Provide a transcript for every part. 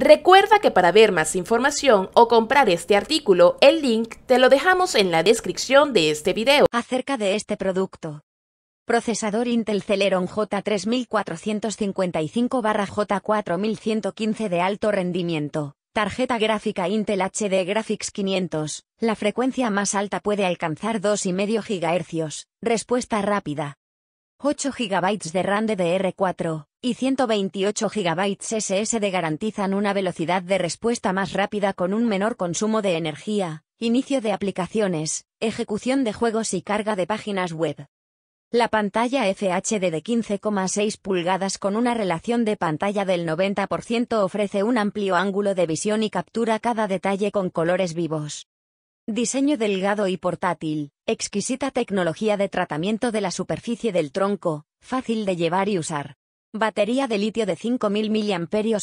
Recuerda que para ver más información o comprar este artículo, el link te lo dejamos en la descripción de este video. Acerca de este producto. Procesador Intel Celeron J3455-J4115 de alto rendimiento. Tarjeta gráfica Intel HD Graphics 500. La frecuencia más alta puede alcanzar 2,5 GHz. Respuesta rápida. 8 GB de RAM DDR4 y 128 GB SSD garantizan una velocidad de respuesta más rápida con un menor consumo de energía, inicio de aplicaciones, ejecución de juegos y carga de páginas web. La pantalla FHD de 15,6 pulgadas con una relación de pantalla del 90% ofrece un amplio ángulo de visión y captura cada detalle con colores vivos. Diseño delgado y portátil, exquisita tecnología de tratamiento de la superficie del tronco, fácil de llevar y usar. Batería de litio de 5.000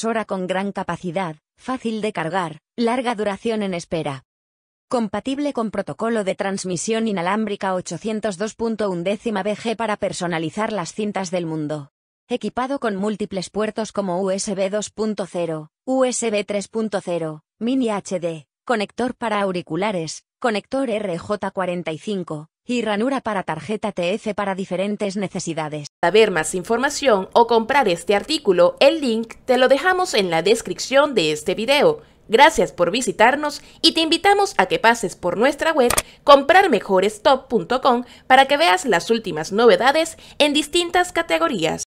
mAh con gran capacidad, fácil de cargar, larga duración en espera. Compatible con protocolo de transmisión inalámbrica 802.1 décima BG para personalizar las cintas del mundo. Equipado con múltiples puertos como USB 2.0, USB 3.0, mini HD, conector para auriculares, conector RJ45 y ranura para tarjeta TF para diferentes necesidades. Para ver más información o comprar este artículo, el link te lo dejamos en la descripción de este video. Gracias por visitarnos y te invitamos a que pases por nuestra web comprarmejorestop.com para que veas las últimas novedades en distintas categorías.